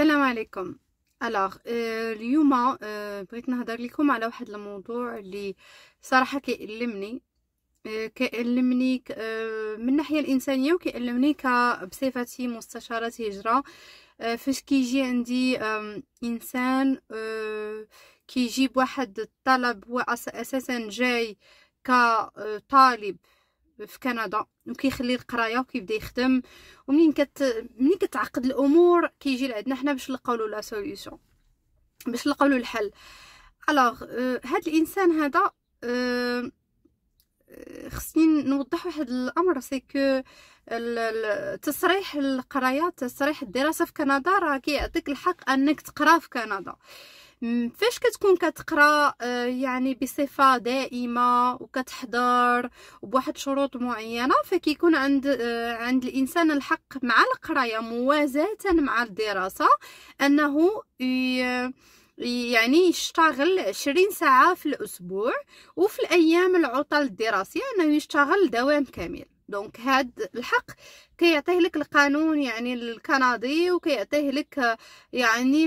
السلام عليكم الوغ آه euh, اليوم آه بغيت نهضر لكم على واحد الموضوع اللي صراحه كيألمني آه كيألمني من الناحيه الانسانيه وكيألمني بصفتي مستشاره هجره فاش كيجي عندي انسان كيجيب واحد الطلب هو اساسا جاي كطالب آه، في كندا وكيخلي القرايه وكيبدا يخدم ومنين كت منين كتعقد الامور كيجي لعندنا حنا باش نلقاو له لا سوليوشن باش نلقاو له الحل الوغ euh، هاد الانسان هذا euh، خصني نوضح واحد الامر سي كو تصريح القرايه تصريح الدراسه في كندا راه كيعطيك الحق انك تقرا في كندا فاش كتكون كتقرا آه، يعني بصفه دائمه وكتحضر وبواحد شروط معينه فكيكون عند آه، عند الانسان الحق مع القرايه موازاه مع الدراسه انه يعني يشتغل 20 ساعه في الاسبوع وفي الايام العطل الدراسيه انه يشتغل دوام كامل دونك هاد الحق كيعطيه لك القانون يعني الكندي وكيعطيه لك يعني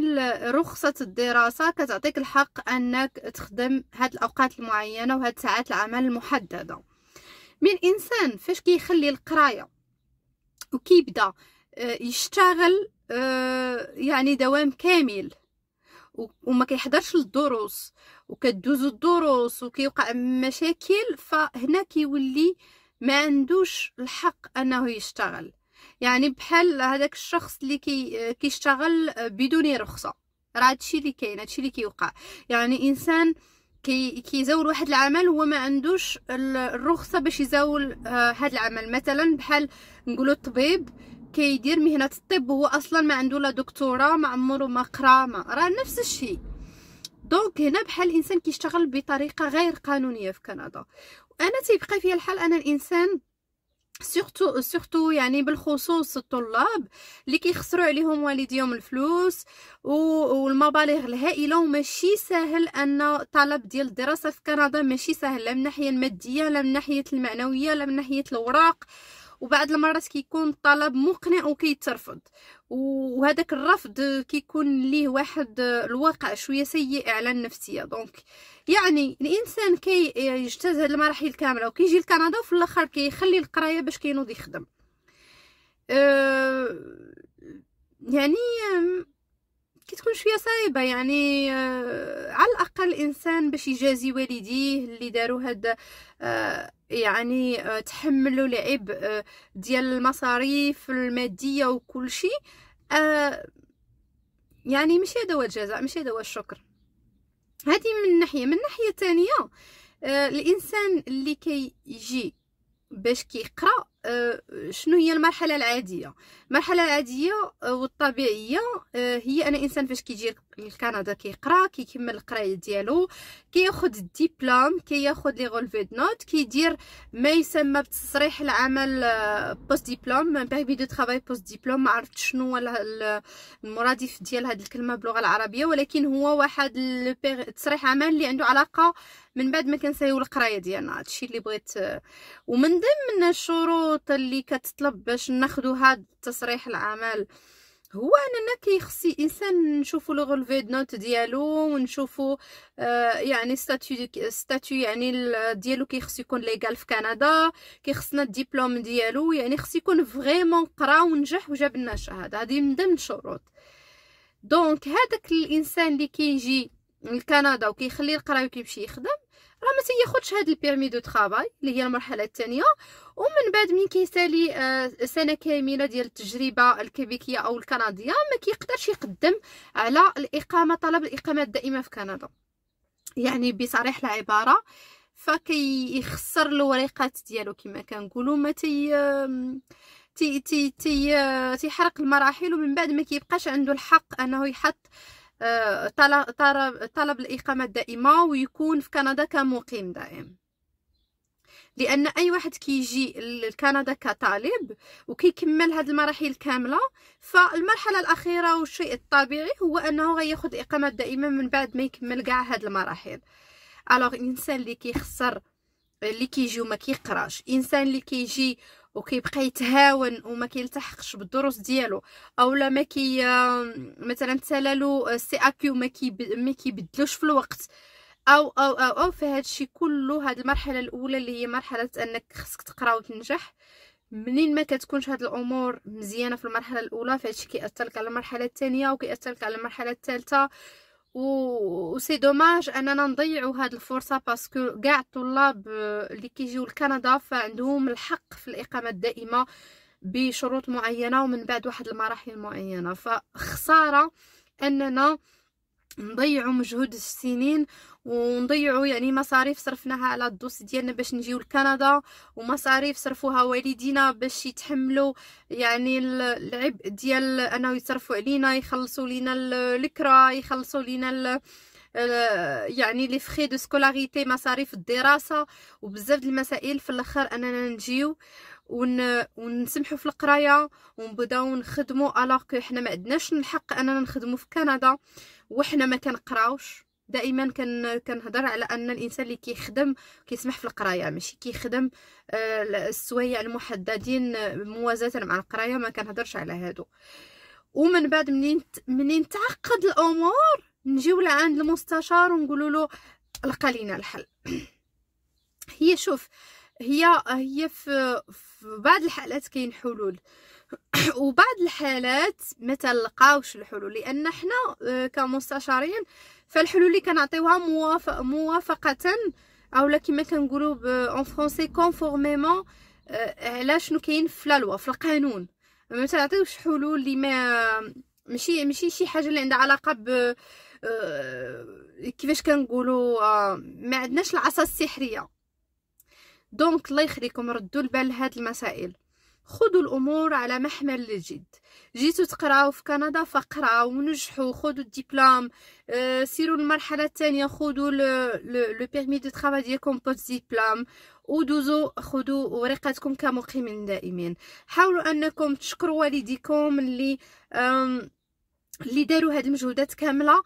رخصة الدراسة كتعطيك الحق انك تخدم هاد الاوقات المعينة وهاد ساعات العمل المحددة من إنسان فاش كيخلي القراية وكيبدا آه، يشتغل آه، يعني دوام كامل وما كيحضرش للدروس وكدوزو الدروس وكيوقع مشاكل فهنا كيولي كي ما عندوش الحق انه يشتغل يعني بحال هذاك الشخص اللي كي كيشتغل بدون رخصه راه هادشي اللي كاين هادشي اللي كيوقع يعني انسان كي كيزاول واحد العمل هو ما عندوش الرخصه باش يزاول آه، هاد العمل مثلا بحال نقولوا الطبيب كيدير مهنه الطب هو اصلا ما عنده لا دكتوره ما عمره ما قرا ما راه نفس الشيء دونك هنا بحال الانسان كيشتغل بطريقه غير قانونيه في كندا انا تيبقى فيا الحال انا الانسان سورتو سورتو يعني بالخصوص الطلاب اللي كيخسروا عليهم والديهم الفلوس والمبالغ الهائله وماشي ساهل ان طلب ديال الدراسه في كندا ماشي سهل لا من الناحيه الماديه لا من ناحيه المعنويه لا من ناحيه الاوراق وبعض المرات كيكون الطلب مقنع وكيترفض وهذاك الرفض كيكون ليه واحد الواقع شويه سيء على النفسيه دونك يعني الانسان كي يجتاز هاد المراحل كامله وكيجي لكندا وفي الاخر كيخلي القرايه باش كينوض يخدم أه يعني كي تكون شويه صعيبه يعني آه على الاقل الانسان باش يجازي والديه اللي داروا هاد آه يعني آه تحملوا العبء آه ديال المصاريف الماديه وكل شيء آه يعني ماشي هذا هو الجزاء ماشي هذا هو الشكر هذه من ناحيه من ناحيه ثانيه آه الانسان اللي كيجي كي باش كيقرا آه، شنو هي المرحله العاديه المرحله العاديه آه، والطبيعيه آه، هي انا انسان فاش كيجيك كندا كيقرا كيكمل القرايه ديالو كياخد الدبلوم كياخد لي غولفي دو نوت كيدير ما يسمى بتصريح العمل بوست ديبلوم بيرمي دو ترافاي بوست ديبلوم ما عرفت شنو هو المرادف ديال هذه الكلمه باللغه العربيه ولكن هو واحد تصريح عمل اللي عنده علاقه من بعد ما كنسايو القرايه ديالنا هادشي اللي بغيت آه، ومن ضمن الشروط اللي كتطلب باش ناخذوا هذا تصريح العمل هو اننا كيخصي الانسان نشوفو لو غولفي نوت ديالو ونشوفو آه يعني ستاتيو ستاتيو يعني ديالو كيخص يكون ليغال في كندا كيخصنا الدبلوم ديالو يعني خص يكون فريمون قرا ونجح وجاب لنا الشهاده هذه من ضمن الشروط دونك هذاك الانسان اللي كيجي لكندا وكيخلي القرايه وكيمشي يخدم راه ما تياخذش هذا البيرمي دو طرافاي اللي هي المرحله الثانيه ومن بعد من كيسالي آه، سنه كامله ديال التجربه الكيبيكيه او الكنديه ما كيقدرش يقدم على الاقامه طلب الاقامه الدائمه في كندا يعني بصريح العباره فكيخسر الوريقات ديالو كما كنقولوا ما تي تي تي تي آه، تيحرق المراحل ومن بعد ما كيبقاش عنده الحق انه يحط آه، طلب طلب الاقامه الدائمه ويكون في كندا كمقيم دائم لان اي واحد كيجي لكندا كطالب وكيكمل هاد المراحل كامله فالمرحله الاخيره والشيء الطبيعي هو انه غياخذ اقامه دائمه من بعد ما يكمل كاع هاد المراحل الوغ الانسان اللي كيخسر اللي كيجي وما كيقراش انسان اللي كيجي وكيبقى يتهاون وما كيلتحقش بالدروس ديالو اولا ما كي مثلا تسالالو آه، سي اكيو ما كيبدلوش في الوقت او او او او فهادشي كله هاد المرحله الاولى اللي هي مرحله انك خصك تقرا وتنجح منين ما كتكونش هاد الامور مزيانه في المرحله الاولى فهادشي كيأثر لك على المرحله الثانيه وكيأثر لك على المرحله الثالثه و سي دوماج اننا نضيعوا هاد الفرصه باسكو كاع الطلاب اللي كيجيو لكندا فعندهم الحق في الاقامه الدائمه بشروط معينه ومن بعد واحد المراحل معينه فخساره اننا نضيعوا مجهود السنين ونضيعوا يعني مصاريف صرفناها على الدوس ديالنا باش نجيو لكندا ومصاريف صرفوها والدينا باش يتحملوا يعني العبء ديال انه يصرفوا علينا يخلصوا لينا الكرا يخلصوا لينا يعني لي فري دو سكولاريتي مصاريف الدراسه وبزاف د المسائل في الاخر اننا نجيو ون... ونسمحوا في القرايه ونبداو نخدموا الوغ حنا ما عندناش الحق اننا نخدموا في كندا وحنا ما كنقراوش دائما كان كنهضر على ان الانسان اللي كيخدم كيسمح في القرايه ماشي كيخدم آه، السوايع المحددين موازاه مع القرايه ما كنهضرش على هادو ومن بعد منين منين تعقد الامور نجيو لعند المستشار ونقولوا له لقى لينا الحل هي شوف هي هي في, في بعض الحالات كاين حلول وبعض الحالات ما تلقاوش الحلول لان حنا آه، كمستشارين فالحلول اللي كنعطيوها موافق موافقه اولا كما كنقولوا اون فرونسي كونفورميمون على شنو كاين في لا لوا في القانون ما تعطيوش حلول اللي ما ماشي ماشي شي حاجه اللي عندها علاقه ب آه، كيفاش كنقولوا آه، ما عندناش العصا السحريه دونك الله يخليكم ردوا البال لهاد المسائل خذوا الامور على محمل الجد جيتو تقراو في كندا فقراو ونجحوا خذوا الدبلوم آه سيروا المرحله الثانيه خذوا لو بيرمي دو طرافاي ديالكم بوست ديبلوم ودوزو خذوا ورقتكم كمقيمين دائمين حاولوا انكم تشكروا والديكم اللي اللي داروا هاد المجهودات كامله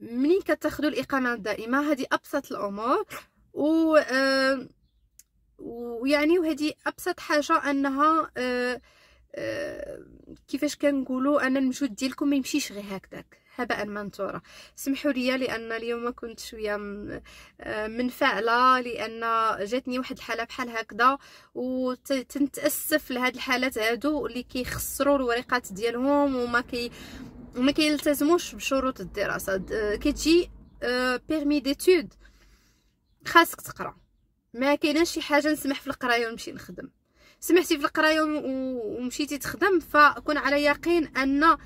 منين كتاخذوا الاقامه الدائمه هذه ابسط الامور و آه ويعني وهذه ابسط حاجه انها آه، آه، كيفاش كنقولوا انا المجهود ديالكم ما يمشيش غير هكذاك هباء منثورا سمحوا لي لان اليوم كنت شويه آه، منفعله لان جاتني واحد الحاله بحال هكذا وتنتاسف لهاد الحالات هادو اللي كيخسروا الورقات ديالهم وما كي وما كيلتزموش بشروط الدراسه كتجي بيرمي ديتود خاصك تقرا ما كاينش شي حاجه نسمح في القرايه ونمشي نخدم سمحتي في القرايه ومشيتي تخدم فكون على يقين ان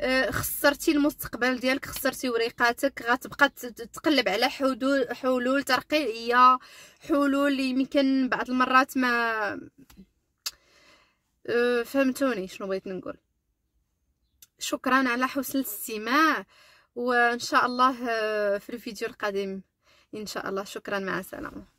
آه، خسرتي المستقبل ديالك خسرتي وريقاتك غتبقى تقلب على حدود حلول ترقيعيه حلول يمكن بعض المرات ما آه، فهمتوني شنو بغيت نقول شكرا على حسن الاستماع وان شاء الله آه، في الفيديو القادم ان شاء الله شكرا مع السلامه